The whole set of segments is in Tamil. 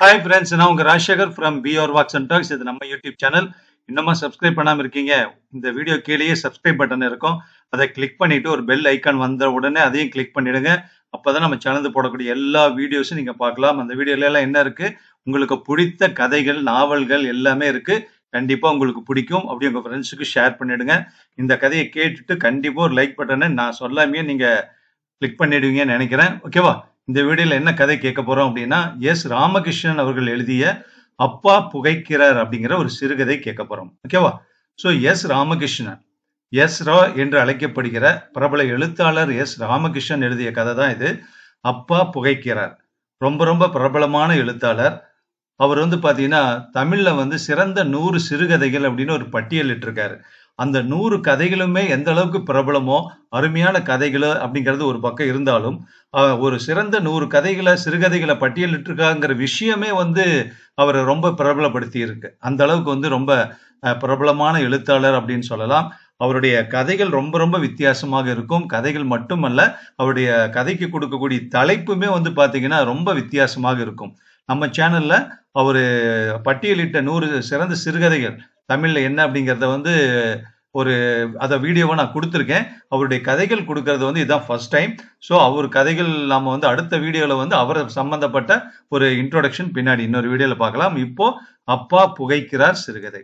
ஹாய் ஃப்ரெண்ட்ஸ் நான் உங்கள் Rajasekar from P R walks and talks இது நம்ம யூடியூப் சேனல் இன்னமும் சப்ஸ்கிரைப் பண்ணாமல் இருக்கீங்க இந்த வீடியோ கீழேயே சப்ஸ்கிரைப் பட்டன் இருக்கும் அதை கிளிக் பண்ணிவிட்டு ஒரு பெல் ஐக்கான் வந்த உடனே அதையும் கிளிக் பண்ணிவிடுங்க அப்போ தான் நம்ம சேனல் போடக்கூடிய எல்லா வீடியோஸும் நீங்கள் பார்க்கலாம் அந்த வீடியோலலாம் என்ன இருக்குது உங்களுக்கு பிடித்த கதைகள் நாவல்கள் எல்லாமே இருக்குது கண்டிப்பாக உங்களுக்கு பிடிக்கும் அப்படி உங்கள் ஃப்ரெண்ட்ஸுக்கு ஷேர் பண்ணிவிடுங்க இந்த கதையை கேட்டுட்டு கண்டிப்பாக ஒரு லைக் பட்டனை நான் சொல்லாமையே நீங்கள் கிளிக் பண்ணிடுவீங்கன்னு நினைக்கிறேன் ஓகேவா இந்த வீடியோவில் என்ன கதை கேட்க போகிறோம் அப்படின்னா எஸ் ராமகிருஷ்ணன் அவர்கள் எழுதிய அப்பா புகைக்கிறார் அப்படிங்கிற ஒரு சிறுகதை கேட்க போகிறோம் ஓகேவா so S Ramakrishnan S Ra என்று அழைக்கப்படுகிற பிரபல எழுத்தாளர் எஸ் ராமகிருஷ்ணன் எழுதிய கதை தான் இது அப்பா புகைக்கிறார் ரொம்ப ரொம்ப பிரபலமான எழுத்தாளர் அவர் வந்து பார்த்தீங்கன்னா தமிழில் வந்து சிறந்த நூறு சிறுகதைகள் அப்படின்னு ஒரு பட்டியலிட்டிருக்காரு இருக்காரு அந்த நூறு கதைகளுமே எந்த அளவுக்கு பிரபலமோ அருமையான கதைகளோ அப்படிங்கிறது ஒரு பக்கம் இருந்தாலும் ஒரு சிறந்த நூறு கதைகளை சிறுகதைகளை பட்டியலிட்டிருக்காங்கிற விஷயமே வந்து அவரை ரொம்ப பிரபலப்படுத்தி இருக்கு அந்த அளவுக்கு வந்து ரொம்ப பிரபலமான எழுத்தாளர் அப்படின்னு சொல்லலாம் அவருடைய கதைகள் ரொம்ப ரொம்ப வித்தியாசமாக இருக்கும் கதைகள் மட்டுமல்ல அவருடைய கதைக்கு கொடுக்கக்கூடிய தலைப்புமே வந்து பார்த்தீங்கன்னா ரொம்ப வித்தியாசமாக இருக்கும் நம்ம சேனல்ல அவர் பட்டியலிட்ட நூறு சிறந்த சிறுகதைகள் தமிழில் என்ன அப்படிங்கிறத வந்து ஒரு அதை வீடியோவை நான் கொடுத்துருக்கேன் அவருடைய கதைகள் கொடுக்கறது வந்து இதுதான் ஃபர்ஸ்ட் டைம் ஸோ அவர் கதைகள் நாம் வந்து அடுத்த வீடியோவில் வந்து அவர் சம்மந்தப்பட்ட ஒரு இன்ட்ரோடக்ஷன் பின்னாடி இன்னொரு வீடியோவில் பார்க்கலாம் இப்போ அப்பா புகைக்கிறார் சிறுகதை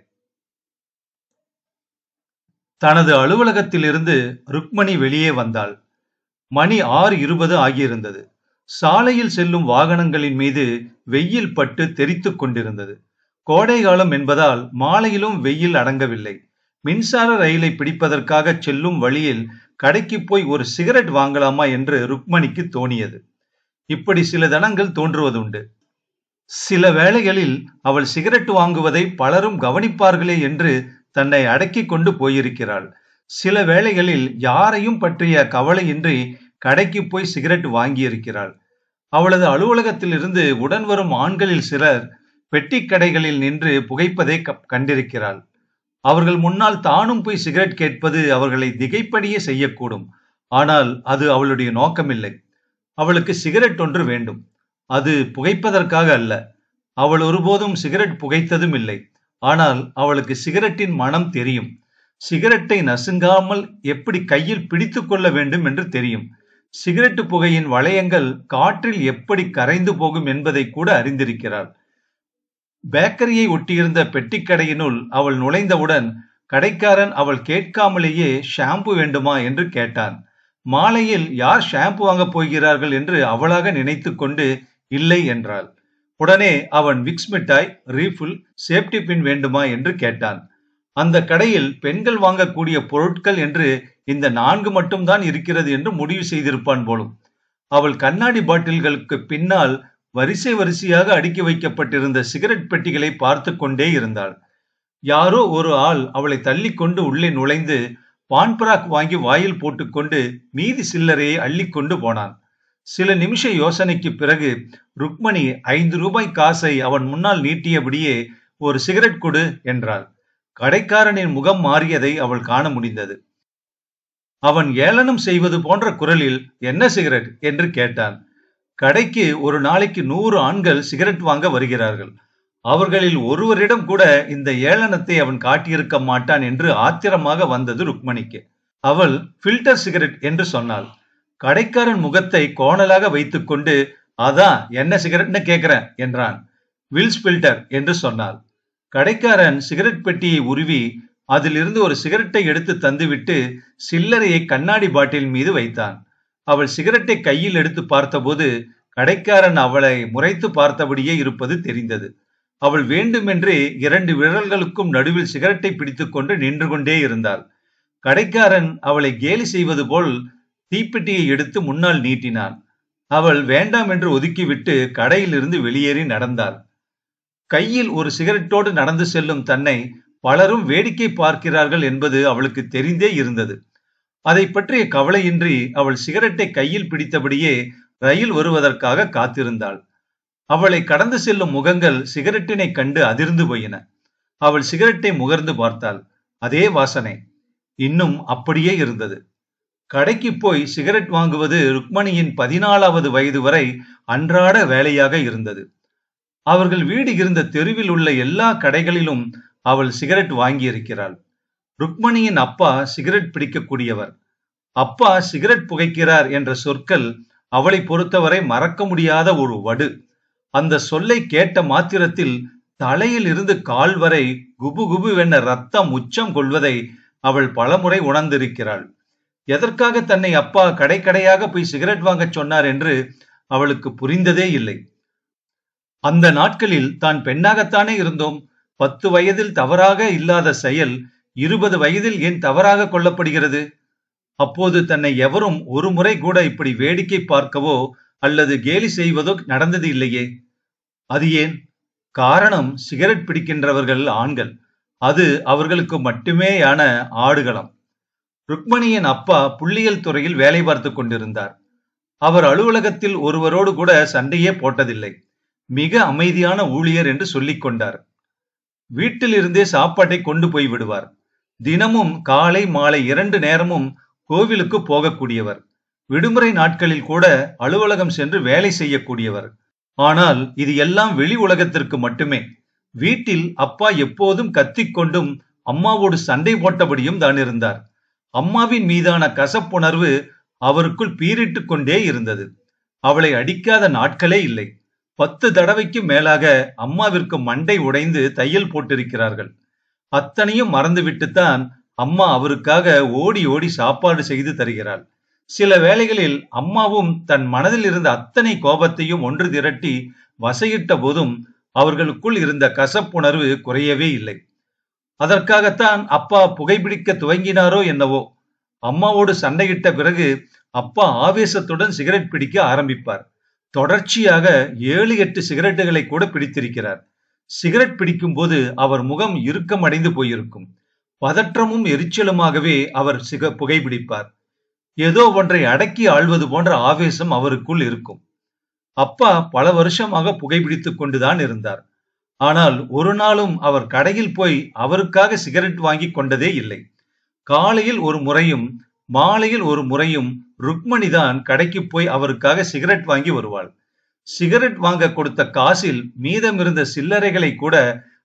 தனது அலுவலகத்திலிருந்து ருக்மணி வெளியே வந்தாள் மணி ஆறு இருபது ஆகியிருந்தது சாலையில் செல்லும் வாகனங்களின் மீது வெயில் பட்டு தெரித்து கொண்டிருந்தது கோடை காலம் என்பதால் மாலையிலும் வெயில் அடங்கவில்லை மின்சார ரயிலை பிடிப்பதற்காக செல்லும் வழியில் கடைக்கு போய் ஒரு சிகரெட் வாங்கலாமா என்று ருக்மணிக்கு தோணியது இப்படி சில தனங்கள் தோன்றுவதுண்டு சில வேளைகளில் அவள் சிகரெட் வாங்குவதை பலரும் கவனிப்பார்களே என்று தன்னை அடக்கி கொண்டு போயிருக்கிறாள் சில வேளைகளில் யாரையும் பற்றிய கவலையின்றி கடைக்கு போய் சிகரெட் வாங்கியிருக்கிறாள் அவளது அலுவலகத்திலிருந்து உடன் வரும் ஆண்களில் சிலர் பெட்டிக் கடைகளில் நின்று புகைப்பதை கண்டிருக்கிறாள் அவர்கள் முன்னால் தானும் போய் சிகரெட் கேட்பது அவர்களை திகைப்படியே செய்யக்கூடும் ஆனால் அது அவளுடைய நோக்கமில்லை அவளுக்கு சிகரெட் ஒன்று வேண்டும் அது புகைப்பதற்காக அல்ல அவள் ஒருபோதும் சிகரெட் புகைத்ததும் இல்லை ஆனால் அவளுக்கு சிகரெட்டின் மனம் தெரியும் சிகரெட்டை நசுங்காமல் எப்படி கையில் பிடித்து கொள்ள வேண்டும் என்று தெரியும் சிகரெட்டு புகையின் வளையங்கள் காற்றில் எப்படி கரைந்து போகும் என்பதை கூட அறிந்திருக்கிறாள் பேக்கரியை ஒட்டியிருந்த பெட்டிக்கடையினுள் அவள் நுழைந்தவுடன் கடைக்காரன் அவள் கேட்காமலேயே ஷாம்பு வேண்டுமா என்று கேட்டான். மாலையில் யார் ஷாம்பு வாங்கப் போகிறார்கள் என்று அவளாக நினைத்து கொண்டு இல்லை என்றாள். உடனே அவன் விக்ஸ் மிட்டாய், ரீஃபில், சேப்டி பின் வேண்டுமா என்று கேட்டான். அந்த கடையில் பெண்கள் வாங்கக்கூடிய பொருட்கள் என்று இந்த நான்கு மட்டும்தான் இருக்கிறது என்று முடிவு செய்திருப்பான் போலும். அவள் கண்ணாடி பாட்டில்களுக்கு பின்னால் வரிசை வரிசையாக அடுக்கி வைக்கப்பட்டிருந்த சிகரெட் பெட்டிகளை பார்த்து கொண்டே இருந்தாள் யாரோ ஒரு ஆள் அவளை தள்ளிக்கொண்டு உள்ளே நுழைந்து பான்பிராக் வாங்கி வாயில் போட்டுக்கொண்டு மீதி சில்லறையை அள்ளிக்கொண்டு போனான் சில நிமிஷ யோசனைக்கு பிறகு ருக்மணி ஐந்து ரூபாய் காசை அவன் முன்னால் நீட்டியபடியே ஒரு சிகரெட் கொடு என்றாள் கடைக்காரனின் முகம் மாறியதை அவள் காண முடிந்தது அவன் ஏளனம் செய்வது போன்ற குரலில் என்ன சிகரெட் என்று கேட்டான் கடைக்கு ஒரு நாளைக்கு நூறு ஆண்கள் சிகரெட் வாங்க வருகிறார்கள் அவர்களில் ஒருவரிடம் கூட இந்த ஏளனத்தை அவன் காட்டியிருக்க மாட்டான் என்று ஆத்திரமாக வந்தது ருக்மணிக்கு அவள் ஃபில்டர் சிகரெட் என்று சொன்னாள் கடைக்காரன் முகத்தை கோணலாக கொண்டு அதான் என்ன சிகரெட்னு கேட்கிறேன் என்றான் வில்ஸ் ஃபில்டர் என்று சொன்னாள் கடைக்காரன் சிகரெட் பெட்டியை உருவி அதிலிருந்து ஒரு சிகரெட்டை எடுத்து தந்துவிட்டு சில்லறையை கண்ணாடி பாட்டில் மீது வைத்தான் அவள் சிகரெட்டை கையில் எடுத்து பார்த்தபோது கடைக்காரன் அவளை முறைத்து பார்த்தபடியே இருப்பது தெரிந்தது அவள் வேண்டுமென்றே இரண்டு விரல்களுக்கும் நடுவில் சிகரெட்டை பிடித்துக்கொண்டு நின்று கொண்டே இருந்தாள் கடைக்காரன் அவளை கேலி செய்வது போல் தீப்பெட்டியை எடுத்து முன்னால் நீட்டினான் அவள் வேண்டாம் என்று ஒதுக்கிவிட்டு கடையிலிருந்து வெளியேறி நடந்தாள் கையில் ஒரு சிகரெட்டோடு நடந்து செல்லும் தன்னை பலரும் வேடிக்கை பார்க்கிறார்கள் என்பது அவளுக்கு தெரிந்தே இருந்தது அதை பற்றிய கவலையின்றி அவள் சிகரெட்டை கையில் பிடித்தபடியே ரயில் வருவதற்காக காத்திருந்தாள் அவளை கடந்து செல்லும் முகங்கள் சிகரெட்டினை கண்டு அதிர்ந்து போயின அவள் சிகரெட்டை முகர்ந்து பார்த்தாள் அதே வாசனை இன்னும் அப்படியே இருந்தது கடைக்கு போய் சிகரெட் வாங்குவது ருக்மணியின் பதினாலாவது வயது வரை அன்றாட வேலையாக இருந்தது அவர்கள் வீடு இருந்த தெருவில் உள்ள எல்லா கடைகளிலும் அவள் சிகரெட் வாங்கியிருக்கிறாள் ருக்மணியின் அப்பா சிகரெட் பிடிக்கக்கூடியவர் அப்பா சிகரெட் புகைக்கிறார் என்ற சொற்கள் அவளை பொறுத்தவரை மறக்க முடியாத ஒரு வடு அந்த சொல்லை கேட்ட மாத்திரத்தில் தலையில் இருந்து கால் வரை குபு குபுவென ரத்தம் உச்சம் கொள்வதை அவள் பலமுறை உணர்ந்திருக்கிறாள் எதற்காக தன்னை அப்பா கடை கடையாக போய் சிகரெட் வாங்கச் சொன்னார் என்று அவளுக்கு புரிந்ததே இல்லை அந்த நாட்களில் தான் பெண்ணாகத்தானே இருந்தோம் பத்து வயதில் தவறாக இல்லாத செயல் இருபது வயதில் ஏன் தவறாக கொள்ளப்படுகிறது அப்போது தன்னை எவரும் ஒரு முறை கூட இப்படி வேடிக்கை பார்க்கவோ அல்லது கேலி செய்வதோ நடந்தது இல்லையே அது ஏன் காரணம் சிகரெட் பிடிக்கின்றவர்கள் ஆண்கள் அது அவர்களுக்கு மட்டுமேயான ஆடுகளம் ருக்மணியின் அப்பா புள்ளியல் துறையில் வேலை பார்த்து கொண்டிருந்தார் அவர் அலுவலகத்தில் ஒருவரோடு கூட சண்டையே போட்டதில்லை மிக அமைதியான ஊழியர் என்று சொல்லிக் கொண்டார் வீட்டிலிருந்தே சாப்பாட்டை கொண்டு போய் விடுவார் தினமும் காலை மாலை இரண்டு நேரமும் கோவிலுக்கு போகக்கூடியவர் விடுமுறை நாட்களில் கூட அலுவலகம் சென்று வேலை செய்யக்கூடியவர் ஆனால் இது எல்லாம் வெளி உலகத்திற்கு மட்டுமே வீட்டில் அப்பா எப்போதும் கத்திக்கொண்டும் அம்மாவோடு சண்டை போட்டபடியும் தான் இருந்தார் அம்மாவின் மீதான கசப்புணர்வு அவருக்குள் பீரிட்டு கொண்டே இருந்தது அவளை அடிக்காத நாட்களே இல்லை பத்து தடவைக்கு மேலாக அம்மாவிற்கு மண்டை உடைந்து தையல் போட்டிருக்கிறார்கள் அத்தனையும் விட்டுத்தான் அம்மா அவருக்காக ஓடி ஓடி சாப்பாடு செய்து தருகிறாள் சில வேளைகளில் அம்மாவும் தன் மனதில் இருந்த அத்தனை கோபத்தையும் ஒன்று திரட்டி வசையிட்ட போதும் அவர்களுக்குள் இருந்த கசப்புணர்வு குறையவே இல்லை அதற்காகத்தான் அப்பா புகைப்பிடிக்க துவங்கினாரோ என்னவோ அம்மாவோடு சண்டையிட்ட பிறகு அப்பா ஆவேசத்துடன் சிகரெட் பிடிக்க ஆரம்பிப்பார் தொடர்ச்சியாக ஏழு எட்டு சிகரெட்டுகளை கூட பிடித்திருக்கிறார் சிகரெட் பிடிக்கும் போது அவர் முகம் இறுக்கம் அடைந்து போயிருக்கும் பதற்றமும் எரிச்சலுமாகவே அவர் சிக புகைப்பிடிப்பார் ஏதோ ஒன்றை அடக்கி ஆள்வது போன்ற ஆவேசம் அவருக்குள் இருக்கும் அப்பா பல வருஷமாக புகைப்பிடித்துக் கொண்டுதான் இருந்தார் ஆனால் ஒரு நாளும் அவர் கடையில் போய் அவருக்காக சிகரெட் வாங்கி கொண்டதே இல்லை காலையில் ஒரு முறையும் மாலையில் ஒரு முறையும் ருக்மணி தான் கடைக்கு போய் அவருக்காக சிகரெட் வாங்கி வருவாள் சிகரெட் வாங்க கொடுத்த காசில் மீதமிருந்த சில்லறைகளை கூட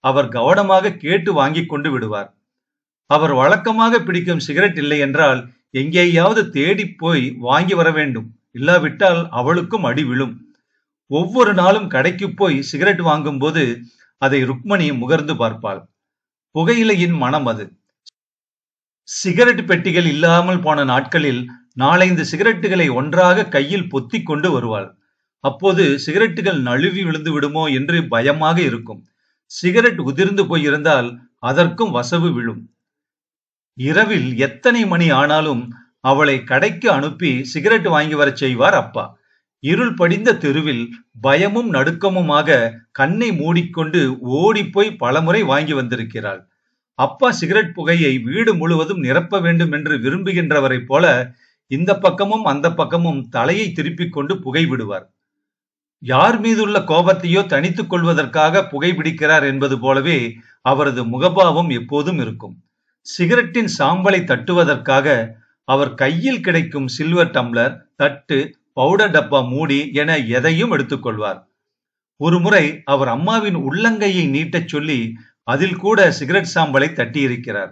அவர் கவனமாக கேட்டு வாங்கி கொண்டு விடுவார் அவர் வழக்கமாக பிடிக்கும் சிகரெட் இல்லை என்றால் எங்கேயாவது தேடி போய் வாங்கி வர வேண்டும் இல்லாவிட்டால் அவளுக்கும் அடி விழும் ஒவ்வொரு நாளும் கடைக்கு போய் சிகரெட் வாங்கும்போது அதை ருக்மணி முகர்ந்து பார்ப்பாள் புகையிலையின் மனம் அது சிகரெட் பெட்டிகள் இல்லாமல் போன நாட்களில் நாலந்து சிகரெட்டுகளை ஒன்றாக கையில் பொத்தி கொண்டு வருவாள் அப்போது சிகரெட்டுகள் நழுவி விழுந்து விடுமோ என்று பயமாக இருக்கும் சிகரெட் உதிர்ந்து போயிருந்தால் அதற்கும் வசவு விழும் இரவில் எத்தனை மணி ஆனாலும் அவளை கடைக்கு அனுப்பி சிகரெட் வாங்கி வரச் செய்வார் அப்பா இருள் படிந்த தெருவில் பயமும் நடுக்கமுமாக கண்ணை மூடிக்கொண்டு ஓடிப்போய் பலமுறை வாங்கி வந்திருக்கிறாள் அப்பா சிகரெட் புகையை வீடு முழுவதும் நிரப்ப வேண்டும் என்று விரும்புகின்றவரைப் போல இந்த பக்கமும் அந்த பக்கமும் தலையை திருப்பிக் கொண்டு புகை விடுவார் யார் மீதுள்ள கோபத்தையோ தனித்துக் கொள்வதற்காக புகைப்பிடிக்கிறார் என்பது போலவே அவரது முகபாவம் எப்போதும் இருக்கும் சிகரெட்டின் சாம்பலை தட்டுவதற்காக அவர் கையில் கிடைக்கும் சில்வர் டம்ளர் தட்டு பவுடர் டப்பா மூடி என எதையும் எடுத்துக்கொள்வார் ஒரு முறை அவர் அம்மாவின் உள்ளங்கையை நீட்டச் சொல்லி அதில் கூட சிகரெட் சாம்பலை தட்டியிருக்கிறார்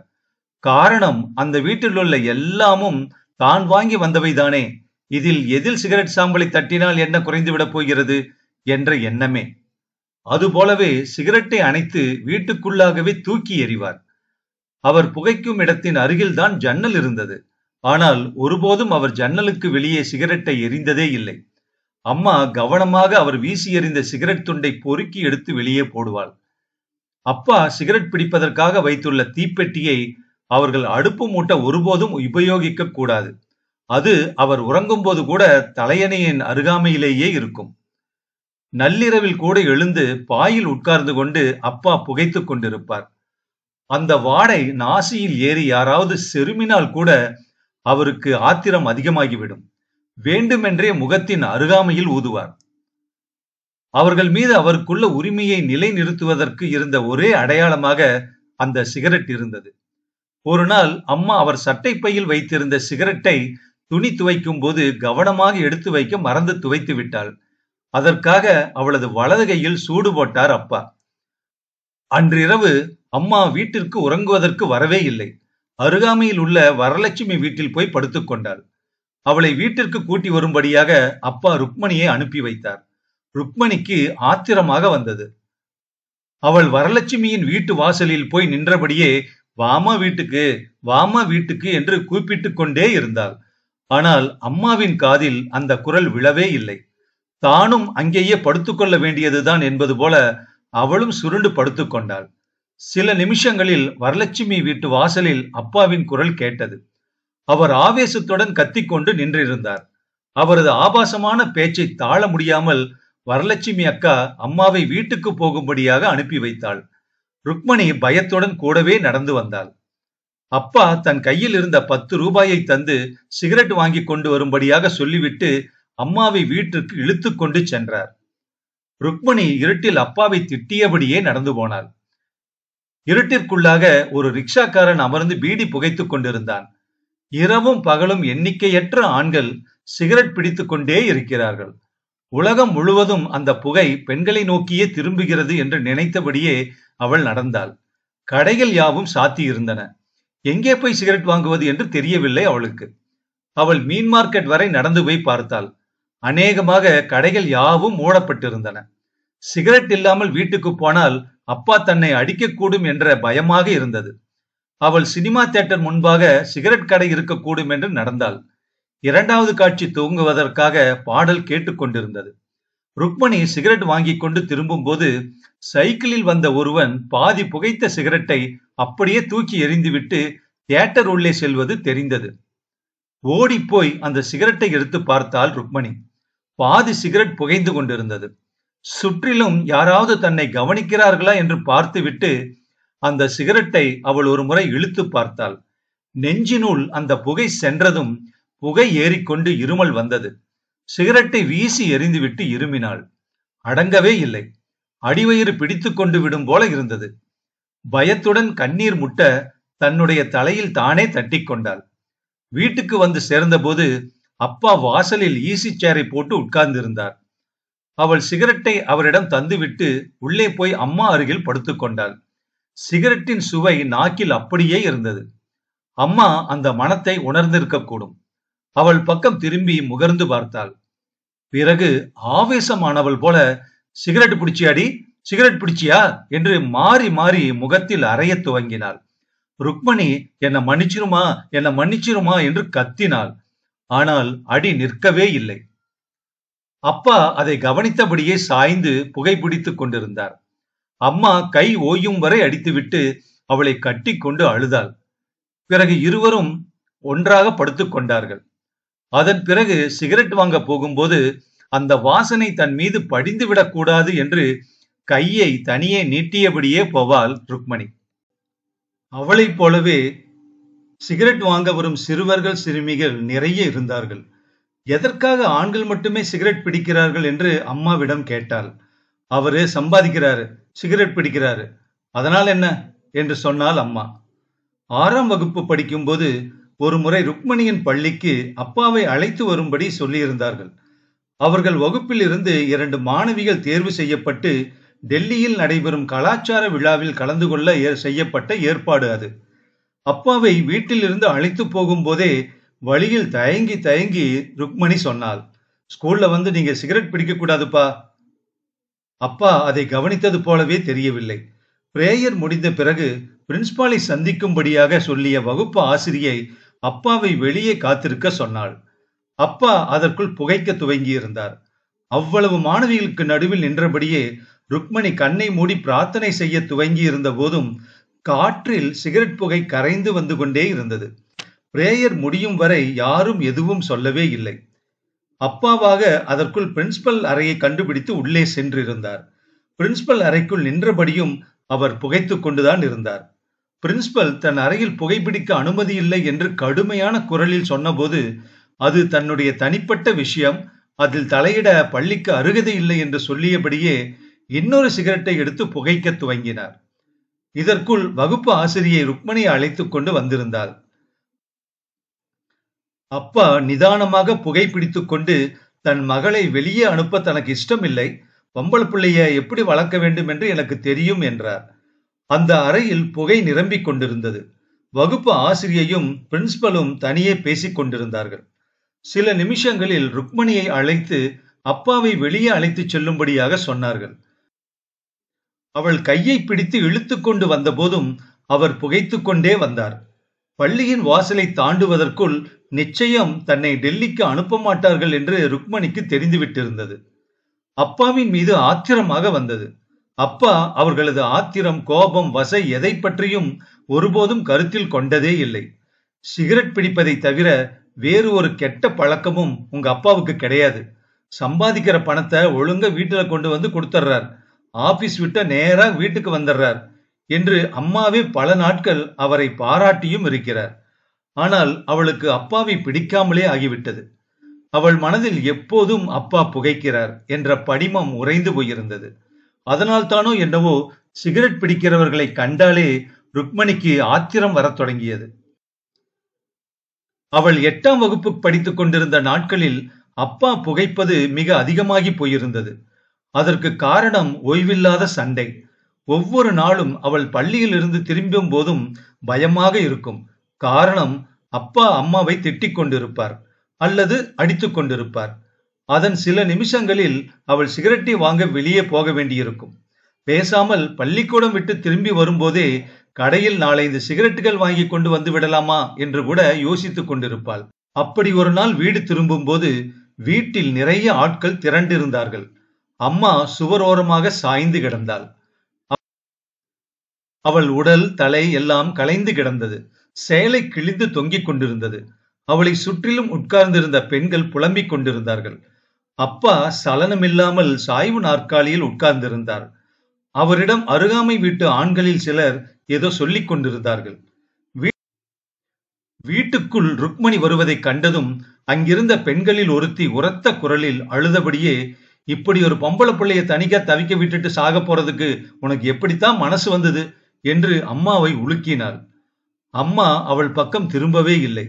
காரணம் அந்த வீட்டிலுள்ள எல்லாமும் தான் வாங்கி வந்தவைதானே இதில் எதில் சிகரெட் சாம்பலை தட்டினால் என்ன குறைந்துவிடப் போகிறது என்ற எண்ணமே அதுபோலவே சிகரெட்டை அணைத்து வீட்டுக்குள்ளாகவே தூக்கி எறிவார் அவர் புகைக்கும் இடத்தின் அருகில்தான் ஜன்னல் இருந்தது ஆனால் ஒருபோதும் அவர் ஜன்னலுக்கு வெளியே சிகரெட்டை எரிந்ததே இல்லை அம்மா கவனமாக அவர் வீசி எறிந்த சிகரெட் துண்டை பொறுக்கி எடுத்து வெளியே போடுவாள் அப்பா சிகரெட் பிடிப்பதற்காக வைத்துள்ள தீப்பெட்டியை அவர்கள் அடுப்பு மூட்ட ஒருபோதும் உபயோகிக்க கூடாது அது அவர் உறங்கும்போது கூட தலையணையின் அருகாமையிலேயே இருக்கும் நள்ளிரவில் கூட எழுந்து பாயில் உட்கார்ந்து கொண்டு அப்பா புகைத்துக் கொண்டிருப்பார் அந்த வாடை நாசியில் ஏறி யாராவது செருமினால் கூட அவருக்கு ஆத்திரம் அதிகமாகிவிடும் வேண்டுமென்றே முகத்தின் அருகாமையில் ஊதுவார் அவர்கள் மீது அவருக்குள்ள உரிமையை நிலைநிறுத்துவதற்கு இருந்த ஒரே அடையாளமாக அந்த சிகரெட் இருந்தது ஒரு நாள் அம்மா அவர் சட்டை பையில் வைத்திருந்த சிகரெட்டை துணி துவைக்கும் போது கவனமாக எடுத்து வைக்க மறந்து துவைத்து விட்டாள் அதற்காக அவளது வலது கையில் சூடு போட்டார் அப்பா அன்றிரவு அம்மா வீட்டிற்கு உறங்குவதற்கு வரவே இல்லை அருகாமையில் உள்ள வரலட்சுமி வீட்டில் போய் படுத்துக்கொண்டாள் அவளை வீட்டிற்கு கூட்டி வரும்படியாக அப்பா ருக்மணியை அனுப்பி வைத்தார் ருக்மணிக்கு ஆத்திரமாக வந்தது அவள் வரலட்சுமியின் வீட்டு வாசலில் போய் நின்றபடியே வாமா வீட்டுக்கு வாமா வீட்டுக்கு என்று கூப்பிட்டு கொண்டே இருந்தாள் ஆனால் அம்மாவின் காதில் அந்த குரல் விழவே இல்லை தானும் அங்கேயே படுத்துக்கொள்ள வேண்டியதுதான் என்பது போல அவளும் சுருண்டு படுத்துக்கொண்டாள் சில நிமிஷங்களில் வரலட்சுமி வீட்டு வாசலில் அப்பாவின் குரல் கேட்டது அவர் ஆவேசத்துடன் கத்திக்கொண்டு நின்றிருந்தார் அவரது ஆபாசமான பேச்சை தாழ முடியாமல் வரலட்சுமி அக்கா அம்மாவை வீட்டுக்கு போகும்படியாக அனுப்பி வைத்தாள் ருக்மணி பயத்துடன் கூடவே நடந்து வந்தாள் அப்பா தன் கையில் இருந்த பத்து ரூபாயை தந்து சிகரெட் வாங்கி கொண்டு வரும்படியாக சொல்லிவிட்டு அம்மாவை வீட்டிற்கு இழுத்து கொண்டு சென்றார் ருக்மணி இருட்டில் அப்பாவை திட்டியபடியே நடந்து போனாள் இருட்டிற்குள்ளாக ஒரு ரிக்ஷாக்காரன் அமர்ந்து பீடி புகைத்துக் கொண்டிருந்தான் இரவும் பகலும் எண்ணிக்கையற்ற ஆண்கள் சிகரெட் பிடித்துக் கொண்டே இருக்கிறார்கள் உலகம் முழுவதும் அந்த புகை பெண்களை நோக்கியே திரும்புகிறது என்று நினைத்தபடியே அவள் நடந்தாள் கடைகள் யாவும் சாத்தியிருந்தன எங்கே போய் சிகரெட் வாங்குவது என்று தெரியவில்லை அவளுக்கு அவள் மீன் மார்க்கெட் வரை நடந்து போய் பார்த்தாள் அநேகமாக கடைகள் யாவும் மூடப்பட்டிருந்தன சிகரெட் இல்லாமல் வீட்டுக்கு போனால் அப்பா தன்னை அடிக்கக்கூடும் என்ற பயமாக இருந்தது அவள் சினிமா தேட்டர் முன்பாக சிகரெட் கடை இருக்கக்கூடும் என்று நடந்தாள் இரண்டாவது காட்சி துவங்குவதற்காக பாடல் கேட்டுக்கொண்டிருந்தது ருக்மணி சிகரெட் வாங்கி கொண்டு திரும்பும் போது சைக்கிளில் வந்த ஒருவன் பாதி புகைத்த சிகரெட்டை அப்படியே தூக்கி எறிந்துவிட்டு தியேட்டர் உள்ளே செல்வது தெரிந்தது ஓடிப்போய் அந்த சிகரெட்டை எடுத்து பார்த்தாள் ருக்மணி பாதி சிகரெட் புகைந்து கொண்டிருந்தது சுற்றிலும் யாராவது தன்னை கவனிக்கிறார்களா என்று பார்த்துவிட்டு அந்த சிகரெட்டை அவள் ஒரு முறை இழுத்து பார்த்தாள் நெஞ்சினுள் அந்த புகை சென்றதும் புகை ஏறிக்கொண்டு இருமல் வந்தது சிகரெட்டை வீசி எறிந்துவிட்டு இருமினாள் அடங்கவே இல்லை அடிவயிறு பிடித்து கொண்டு விடும் போல இருந்தது பயத்துடன் கண்ணீர் முட்ட தன்னுடைய தலையில் தானே தட்டிக்கொண்டாள் வீட்டுக்கு வந்து சேர்ந்தபோது அப்பா வாசலில் ஈசி சேரை போட்டு உட்கார்ந்திருந்தார் அவள் சிகரெட்டை அவரிடம் தந்துவிட்டு உள்ளே போய் அம்மா அருகில் படுத்துக்கொண்டாள் சிகரெட்டின் சுவை நாக்கில் அப்படியே இருந்தது அம்மா அந்த மனத்தை உணர்ந்திருக்கக்கூடும் அவள் பக்கம் திரும்பி முகர்ந்து பார்த்தாள் பிறகு ஆவேசமானவள் போல சிகரெட் பிடிச்சியாடி சிகரெட் பிடிச்சியா என்று மாறி மாறி முகத்தில் அறைய துவங்கினாள் ருக்மணி என்னை மன்னிச்சிருமா என்னை மன்னிச்சிருமா என்று கத்தினாள் ஆனால் அடி நிற்கவே இல்லை அப்பா அதை கவனித்தபடியே சாய்ந்து புகைப்பிடித்துக் கொண்டிருந்தார் அம்மா கை ஓயும் வரை அடித்துவிட்டு அவளை கட்டி கொண்டு அழுதாள் பிறகு இருவரும் ஒன்றாக படுத்துக் கொண்டார்கள் அதன் பிறகு சிகரெட் வாங்க போகும்போது அந்த வாசனை தன் மீது படிந்து விடக்கூடாது என்று கையை தனியே நீட்டியபடியே போவாள் ருக்மணி அவளைப் போலவே சிகரெட் வாங்க வரும் சிறுவர்கள் சிறுமிகள் நிறைய இருந்தார்கள் எதற்காக ஆண்கள் மட்டுமே சிகரெட் பிடிக்கிறார்கள் என்று அம்மாவிடம் கேட்டாள் அவரு சம்பாதிக்கிறாரு சிகரெட் பிடிக்கிறாரு அதனால் என்ன என்று சொன்னாள் அம்மா ஆறாம் வகுப்பு படிக்கும்போது ஒரு முறை ருக்மணியின் பள்ளிக்கு அப்பாவை அழைத்து வரும்படி சொல்லியிருந்தார்கள் அவர்கள் வகுப்பிலிருந்து இரண்டு மாணவிகள் தேர்வு செய்யப்பட்டு டெல்லியில் நடைபெறும் கலாச்சார விழாவில் கலந்து கொள்ள செய்யப்பட்ட ஏற்பாடு அது அப்பாவை வீட்டிலிருந்து அழைத்து போகும்போதே வழியில் தயங்கி தயங்கி ருக்மணி சொன்னாள் ஸ்கூல்ல வந்து நீங்க சிகரெட் பிடிக்கக்கூடாதுப்பா அப்பா அதை கவனித்தது போலவே தெரியவில்லை பிரேயர் முடிந்த பிறகு பிரின்ஸ்பாலை சந்திக்கும்படியாக சொல்லிய வகுப்பு ஆசிரியை அப்பாவை வெளியே காத்திருக்க சொன்னாள் அப்பா அதற்குள் புகைக்க துவங்கியிருந்தார் அவ்வளவு மாணவிகளுக்கு நடுவில் நின்றபடியே ருக்மணி கண்ணை மூடி பிரார்த்தனை செய்ய துவங்கியிருந்த போதும் காற்றில் சிகரெட் புகை கரைந்து வந்து கொண்டே இருந்தது பிரேயர் முடியும் வரை யாரும் எதுவும் சொல்லவே இல்லை அப்பாவாக அதற்குள் பிரின்சிபல் அறையை கண்டுபிடித்து உள்ளே சென்றிருந்தார் பிரின்சிபல் அறைக்குள் நின்றபடியும் அவர் புகைத்து கொண்டுதான் இருந்தார் பிரின்சிபல் தன் அறையில் புகைப்பிடிக்க அனுமதி இல்லை என்று கடுமையான குரலில் சொன்னபோது அது தன்னுடைய தனிப்பட்ட விஷயம் அதில் தலையிட பள்ளிக்கு அருகதை இல்லை என்று சொல்லியபடியே இன்னொரு சிகரெட்டை எடுத்து புகைக்க துவங்கினார் இதற்குள் வகுப்பு ஆசிரியை ருக்மணி அழைத்து கொண்டு வந்திருந்தாள் அப்பா நிதானமாக புகைப்பிடித்துக் கொண்டு தன் மகளை வெளியே அனுப்ப தனக்கு இஷ்டமில்லை பொம்பளை பிள்ளைய எப்படி வளர்க்க வேண்டும் என்று எனக்கு தெரியும் என்றார் அந்த அறையில் புகை நிரம்பிக் கொண்டிருந்தது வகுப்பு ஆசிரியையும் பிரின்சிபலும் தனியே பேசிக் கொண்டிருந்தார்கள் சில நிமிஷங்களில் ருக்மணியை அழைத்து அப்பாவை வெளியே அழைத்துச் செல்லும்படியாக சொன்னார்கள் அவள் கையை பிடித்து இழுத்துக்கொண்டு வந்தபோதும் அவர் புகைத்துக்கொண்டே வந்தார் பள்ளியின் வாசலை தாண்டுவதற்குள் நிச்சயம் தன்னை டெல்லிக்கு அனுப்ப மாட்டார்கள் என்று ருக்மணிக்கு தெரிந்துவிட்டிருந்தது அப்பாவின் மீது ஆத்திரமாக வந்தது அப்பா அவர்களது ஆத்திரம் கோபம் வசை எதை பற்றியும் ஒருபோதும் கருத்தில் கொண்டதே இல்லை சிகரெட் பிடிப்பதை தவிர வேறு ஒரு கெட்ட பழக்கமும் உங்க அப்பாவுக்கு கிடையாது சம்பாதிக்கிற பணத்தை ஒழுங்க வீட்டுல கொண்டு வந்து கொடுத்துட்றார் ஆபீஸ் விட்ட நேரா வீட்டுக்கு வந்துடுறார் என்று அம்மாவே பல நாட்கள் அவரை பாராட்டியும் இருக்கிறார் ஆனால் அவளுக்கு அப்பாவை பிடிக்காமலே ஆகிவிட்டது அவள் மனதில் எப்போதும் அப்பா புகைக்கிறார் என்ற படிமம் உறைந்து போயிருந்தது அதனால் தானோ என்னவோ சிகரெட் பிடிக்கிறவர்களை கண்டாலே ருக்மணிக்கு ஆத்திரம் வரத் தொடங்கியது அவள் எட்டாம் வகுப்பு படித்துக் கொண்டிருந்த நாட்களில் அப்பா புகைப்பது மிக அதிகமாகி போயிருந்தது அதற்கு காரணம் ஓய்வில்லாத சண்டை ஒவ்வொரு நாளும் அவள் பள்ளியில் இருந்து திரும்பும் போதும் பயமாக இருக்கும் காரணம் அப்பா அம்மாவை திட்டிக் கொண்டிருப்பார் அல்லது அடித்துக் கொண்டிருப்பார் அதன் சில நிமிஷங்களில் அவள் சிகரெட்டை வாங்க வெளியே போக வேண்டியிருக்கும் பேசாமல் பள்ளிக்கூடம் விட்டு திரும்பி வரும்போதே கடையில் நாலைந்து சிகரெட்டுகள் வாங்கி கொண்டு வந்து விடலாமா என்று கூட யோசித்துக் கொண்டிருப்பாள் அப்படி ஒரு நாள் வீடு திரும்பும் போது வீட்டில் நிறைய ஆட்கள் திரண்டிருந்தார்கள் அம்மா சுவரோரமாக சாய்ந்து கிடந்தாள் அவள் உடல் தலை எல்லாம் கலைந்து கிடந்தது சேலை கிழிந்து தொங்கிக் கொண்டிருந்தது அவளை சுற்றிலும் உட்கார்ந்திருந்த பெண்கள் புலம்பிக் கொண்டிருந்தார்கள் அப்பா சலனமில்லாமல் சாய்வு நாற்காலியில் உட்கார்ந்திருந்தார் அவரிடம் அருகாமை வீட்டு ஆண்களில் சிலர் ஏதோ சொல்லிக் கொண்டிருந்தார்கள் வீட்டுக்குள் ருக்மணி வருவதை கண்டதும் அங்கிருந்த பெண்களில் ஒருத்தி உரத்த குரலில் அழுதபடியே இப்படி ஒரு பொம்பளை பிள்ளைய தனிக்க தவிக்க விட்டுட்டு சாக போறதுக்கு உனக்கு எப்படித்தான் மனசு வந்தது என்று அம்மாவை உலுக்கினாள் அம்மா அவள் பக்கம் திரும்பவே இல்லை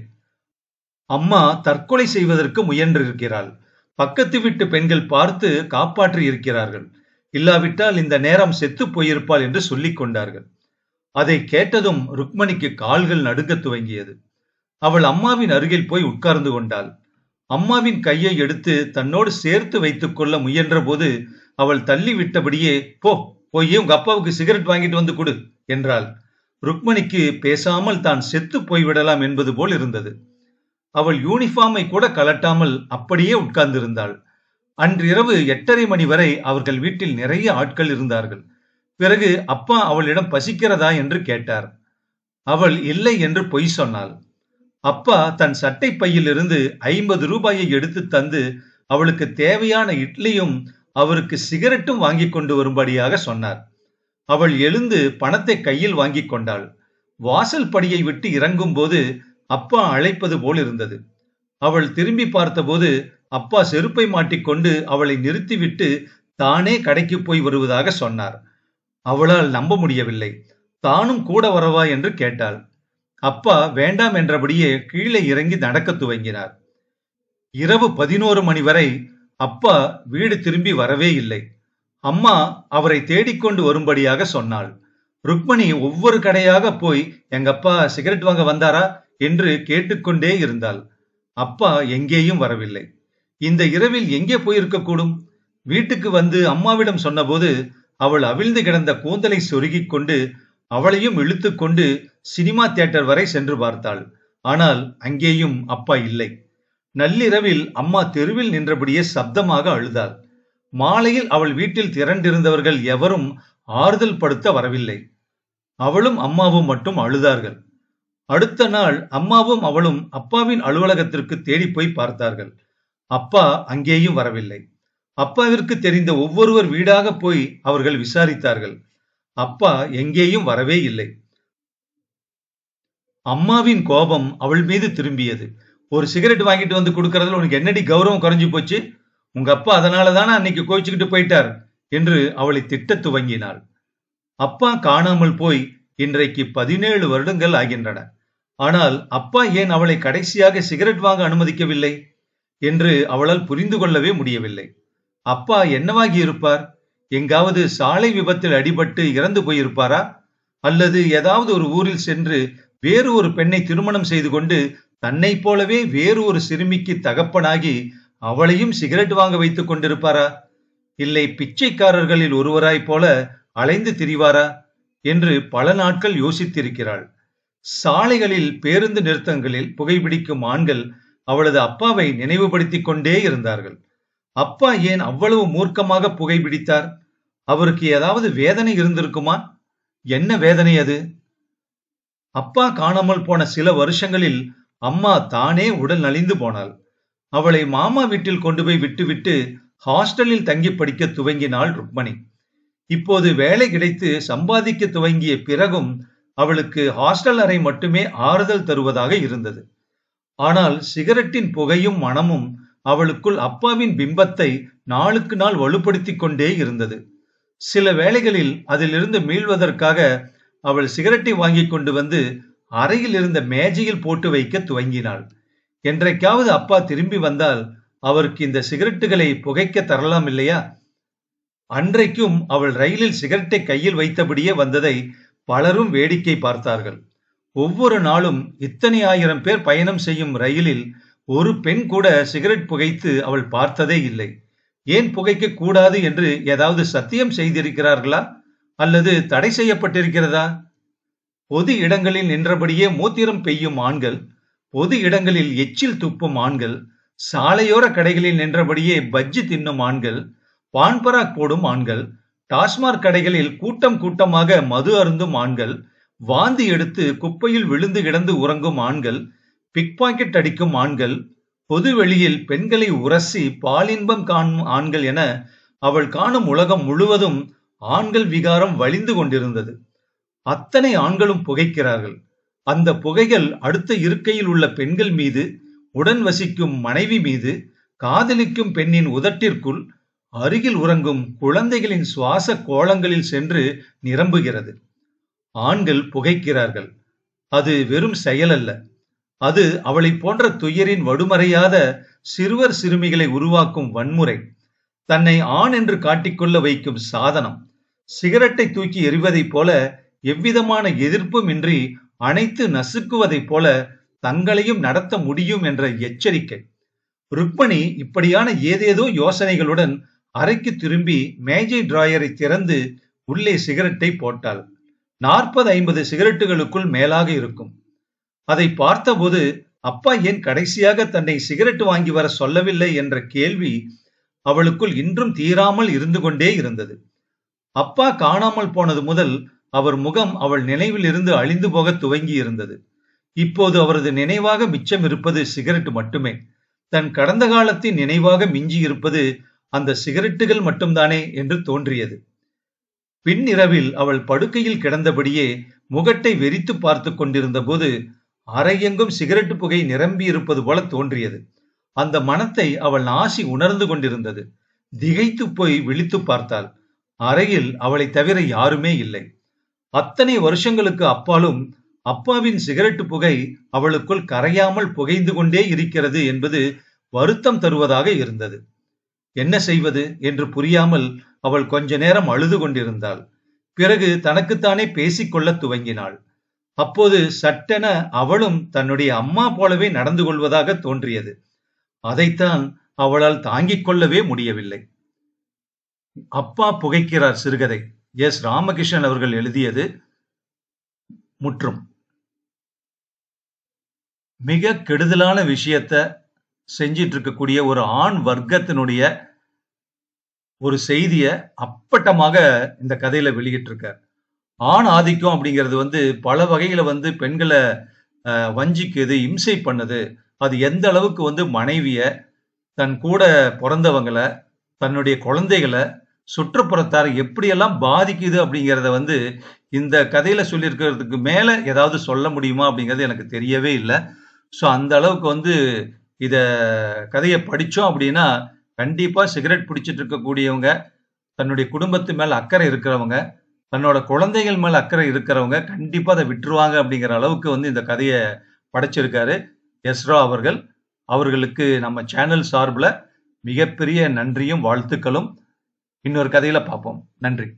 அம்மா தற்கொலை செய்வதற்கு முயன்றிருக்கிறாள் பக்கத்து வீட்டு பெண்கள் பார்த்து காப்பாற்றி இருக்கிறார்கள் இல்லாவிட்டால் இந்த நேரம் செத்து போயிருப்பாள் என்று சொல்லிக் கொண்டார்கள் அதை கேட்டதும் ருக்மணிக்கு கால்கள் நடுக்க துவங்கியது அவள் அம்மாவின் அருகில் போய் உட்கார்ந்து கொண்டாள் அம்மாவின் கையை எடுத்து தன்னோடு சேர்த்து வைத்துக் கொள்ள முயன்ற போது அவள் தள்ளி விட்டபடியே போ போய் உங்க அப்பாவுக்கு சிகரெட் வாங்கிட்டு வந்து கொடு என்றாள் ருக்மணிக்கு பேசாமல் தான் செத்து போய்விடலாம் என்பது போல் இருந்தது அவள் யூனிஃபார்மை கூட கலட்டாமல் அப்படியே உட்கார்ந்திருந்தாள் அன்றிரவு எட்டரை மணி வரை அவர்கள் வீட்டில் நிறைய ஆட்கள் இருந்தார்கள் பிறகு அப்பா அவளிடம் பசிக்கிறதா என்று கேட்டார் அவள் இல்லை என்று பொய் சொன்னாள் அப்பா தன் சட்டை பையிலிருந்து ஐம்பது ரூபாயை எடுத்து தந்து அவளுக்கு தேவையான இட்லியும் அவருக்கு சிகரெட்டும் வாங்கி கொண்டு வரும்படியாக சொன்னார் அவள் எழுந்து பணத்தை கையில் வாங்கி கொண்டாள் வாசல் படியை விட்டு இறங்கும் போது அப்பா அழைப்பது போல் இருந்தது அவள் திரும்பி பார்த்தபோது அப்பா செருப்பை மாட்டிக்கொண்டு அவளை நிறுத்திவிட்டு தானே கடைக்கு போய் வருவதாக சொன்னார் அவளால் நம்ப முடியவில்லை தானும் கூட வரவா என்று கேட்டாள் அப்பா வேண்டாம் என்றபடியே கீழே இறங்கி நடக்க துவங்கினார் இரவு பதினோரு மணி வரை அப்பா வீடு திரும்பி வரவே இல்லை அம்மா அவரை தேடிக்கொண்டு வரும்படியாக சொன்னாள் ருக்மணி ஒவ்வொரு கடையாக போய் எங்கப்பா சிகரெட் வாங்க வந்தாரா என்று கேட்டுக்கொண்டே இருந்தாள் அப்பா எங்கேயும் வரவில்லை இந்த இரவில் எங்கே போயிருக்கக்கூடும் வீட்டுக்கு வந்து அம்மாவிடம் சொன்னபோது அவள் அவிழ்ந்து கிடந்த கூந்தலை சொருகிக் கொண்டு அவளையும் இழுத்துக்கொண்டு சினிமா தியேட்டர் வரை சென்று பார்த்தாள் ஆனால் அங்கேயும் அப்பா இல்லை நள்ளிரவில் அம்மா தெருவில் நின்றபடியே சப்தமாக அழுதாள் மாலையில் அவள் வீட்டில் திரண்டிருந்தவர்கள் எவரும் ஆறுதல் படுத்த வரவில்லை அவளும் அம்மாவும் மட்டும் அழுதார்கள் அடுத்த நாள் அம்மாவும் அவளும் அப்பாவின் அலுவலகத்திற்கு தேடிப்போய் போய் பார்த்தார்கள் அப்பா அங்கேயும் வரவில்லை அப்பாவிற்கு தெரிந்த ஒவ்வொருவர் வீடாக போய் அவர்கள் விசாரித்தார்கள் அப்பா எங்கேயும் வரவே இல்லை அம்மாவின் கோபம் அவள் மீது திரும்பியது ஒரு சிகரெட் வாங்கிட்டு வந்து கொடுக்கறதுல உனக்கு என்னடி கௌரவம் குறைஞ்சு போச்சு உங்க அப்பா அதனால தானே அன்னைக்கு கோயிச்சுக்கிட்டு போயிட்டார் என்று அவளை திட்ட துவங்கினாள் அப்பா காணாமல் போய் இன்றைக்கு பதினேழு வருடங்கள் ஆகின்றன ஆனால் அப்பா ஏன் அவளை கடைசியாக சிகரெட் வாங்க அனுமதிக்கவில்லை என்று அவளால் புரிந்து கொள்ளவே முடியவில்லை அப்பா என்னவாகி இருப்பார் எங்காவது சாலை விபத்தில் அடிபட்டு இறந்து போயிருப்பாரா அல்லது ஏதாவது ஒரு ஊரில் சென்று வேறு ஒரு பெண்ணை திருமணம் செய்து கொண்டு தன்னை போலவே வேறு ஒரு சிறுமிக்கு தகப்பனாகி அவளையும் சிகரெட் வாங்க வைத்துக் கொண்டிருப்பாரா இல்லை பிச்சைக்காரர்களில் ஒருவராய் போல அலைந்து திரிவாரா என்று பல நாட்கள் யோசித்திருக்கிறாள் சாலைகளில் பேருந்து நிறுத்தங்களில் புகைப்பிடிக்கும் ஆண்கள் அவளது அப்பாவை நினைவுபடுத்திக் கொண்டே இருந்தார்கள் அப்பா ஏன் அவ்வளவு மூர்க்கமாக புகைப்பிடித்தார் அவருக்கு ஏதாவது வேதனை இருந்திருக்குமா என்ன வேதனை அது அப்பா காணாமல் போன சில வருஷங்களில் அம்மா தானே உடல் நலிந்து போனாள் அவளை மாமா வீட்டில் கொண்டு போய் விட்டுவிட்டு ஹாஸ்டலில் தங்கி படிக்க துவங்கினாள் ருக்மணி இப்போது வேலை கிடைத்து சம்பாதிக்க துவங்கிய பிறகும் அவளுக்கு ஹாஸ்டல் அறை மட்டுமே ஆறுதல் தருவதாக இருந்தது ஆனால் சிகரெட்டின் புகையும் மனமும் அவளுக்குள் அப்பாவின் பிம்பத்தை நாளுக்கு நாள் வலுப்படுத்திக் கொண்டே இருந்தது சில வேளைகளில் அதிலிருந்து மீள்வதற்காக அவள் சிகரெட்டை வாங்கி கொண்டு வந்து அறையில் இருந்த மேஜையில் போட்டு வைக்க துவங்கினாள் என்றைக்காவது அப்பா திரும்பி வந்தால் அவருக்கு இந்த சிகரெட்டுகளை புகைக்க தரலாம் இல்லையா அன்றைக்கும் அவள் ரயிலில் சிகரெட்டை கையில் வைத்தபடியே வந்ததை பலரும் வேடிக்கை பார்த்தார்கள் ஒவ்வொரு நாளும் இத்தனை ஆயிரம் பேர் பயணம் செய்யும் ரயிலில் ஒரு பெண் கூட சிகரெட் புகைத்து அவள் பார்த்ததே இல்லை ஏன் புகைக்க கூடாது என்று ஏதாவது சத்தியம் செய்திருக்கிறார்களா அல்லது தடை செய்யப்பட்டிருக்கிறதா பொது இடங்களில் நின்றபடியே மூத்திரம் பெய்யும் ஆண்கள் பொது இடங்களில் எச்சில் துப்பும் ஆண்கள் சாலையோர கடைகளில் நின்றபடியே பஜ்ஜி தின்னும் ஆண்கள் பான்பராக் போடும் ஆண்கள் டாஸ்மாக் கடைகளில் கூட்டம் கூட்டமாக மது அருந்தும் ஆண்கள் வாந்தி எடுத்து குப்பையில் விழுந்து கிடந்து உறங்கும் ஆண்கள் பிக் பாக்கெட் அடிக்கும் ஆண்கள் பொதுவெளியில் பெண்களை உரசி பாலின்பம் காணும் ஆண்கள் என அவள் காணும் உலகம் முழுவதும் ஆண்கள் விகாரம் வழிந்து கொண்டிருந்தது அத்தனை ஆண்களும் புகைக்கிறார்கள் அந்த புகைகள் அடுத்த இருக்கையில் உள்ள பெண்கள் மீது உடன் வசிக்கும் மனைவி மீது காதலிக்கும் பெண்ணின் உதட்டிற்குள் அருகில் உறங்கும் குழந்தைகளின் சுவாச கோலங்களில் சென்று நிரம்புகிறது ஆண்கள் புகைக்கிறார்கள் அது வெறும் செயல் அல்ல அது அவளை போன்ற துயரின் வடுமறையாத சிறுவர் சிறுமிகளை உருவாக்கும் வன்முறை தன்னை ஆண் என்று காட்டிக்கொள்ள வைக்கும் சாதனம் சிகரெட்டை தூக்கி எறிவதைப் போல எவ்விதமான எதிர்ப்பும் இன்றி அனைத்து நசுக்குவதைப் போல தங்களையும் நடத்த முடியும் என்ற எச்சரிக்கை ருக்மணி இப்படியான ஏதேதோ யோசனைகளுடன் அறைக்கு திரும்பி மேஜை டிராயரை திறந்து உள்ளே சிகரெட்டை போட்டாள் நாற்பது ஐம்பது சிகரெட்டுகளுக்குள் மேலாக இருக்கும் அதை பார்த்தபோது அப்பா ஏன் கடைசியாக தன்னை சிகரெட் வாங்கி வர சொல்லவில்லை என்ற கேள்வி அவளுக்குள் இன்றும் தீராமல் இருந்து கொண்டே இருந்தது அப்பா காணாமல் போனது முதல் அவர் முகம் அவள் நினைவில் இருந்து அழிந்து போக துவங்கி இருந்தது இப்போது அவரது நினைவாக மிச்சம் இருப்பது சிகரெட் மட்டுமே தன் கடந்த காலத்தின் நினைவாக மிஞ்சி இருப்பது அந்த சிகரெட்டுகள் மட்டும்தானே என்று தோன்றியது பின் இரவில் அவள் படுக்கையில் கிடந்தபடியே முகட்டை வெறித்து பார்த்து கொண்டிருந்த போது அறையெங்கும் சிகரெட்டு புகை நிரம்பி இருப்பது போல தோன்றியது அந்த மனத்தை அவள் நாசி உணர்ந்து கொண்டிருந்தது திகைத்து போய் விழித்து பார்த்தாள் அறையில் அவளை தவிர யாருமே இல்லை அத்தனை வருஷங்களுக்கு அப்பாலும் அப்பாவின் சிகரெட்டு புகை அவளுக்குள் கரையாமல் புகைந்து கொண்டே இருக்கிறது என்பது வருத்தம் தருவதாக இருந்தது என்ன செய்வது என்று புரியாமல் அவள் கொஞ்ச நேரம் அழுது கொண்டிருந்தாள் பிறகு தனக்குத்தானே பேசிக்கொள்ள துவங்கினாள் அப்போது சட்டென அவளும் தன்னுடைய அம்மா போலவே நடந்து கொள்வதாக தோன்றியது அதைத்தான் அவளால் தாங்கிக் கொள்ளவே முடியவில்லை அப்பா புகைக்கிறார் சிறுகதை எஸ் ராமகிருஷ்ணன் அவர்கள் எழுதியது முற்றும் மிக கெடுதலான விஷயத்த செஞ்சிட்டு இருக்கக்கூடிய ஒரு ஆண் வர்க்கத்தினுடைய ஒரு செய்திய அப்பட்டமாக இந்த கதையில வெளியிட்டிருக்கார் ஆண் ஆதிக்கம் அப்படிங்கிறது வந்து பல வகையில வந்து பெண்களை வஞ்சிக்குது இம்சை பண்ணுது அது எந்த அளவுக்கு வந்து மனைவிய தன் கூட பிறந்தவங்களை தன்னுடைய குழந்தைகளை சுற்றுப்புறத்தார் எப்படியெல்லாம் பாதிக்குது அப்படிங்கிறத வந்து இந்த கதையில சொல்லியிருக்கிறதுக்கு மேல ஏதாவது சொல்ல முடியுமா அப்படிங்கிறது எனக்கு தெரியவே இல்லை ஸோ அந்த அளவுக்கு வந்து இத கதையை படித்தோம் அப்படின்னா கண்டிப்பா சிகரெட் பிடிச்சிட்டு இருக்கக்கூடியவங்க தன்னுடைய குடும்பத்து மேல அக்கறை இருக்கிறவங்க தன்னோட குழந்தைகள் மேல அக்கறை இருக்கிறவங்க கண்டிப்பா அதை விட்டுருவாங்க அப்படிங்கிற அளவுக்கு வந்து இந்த கதையை படைச்சிருக்காரு எஸ்ரா அவர்கள் அவர்களுக்கு நம்ம சேனல் சார்பில் மிகப்பெரிய நன்றியும் வாழ்த்துக்களும் இன்னொரு கதையில பார்ப்போம் நன்றி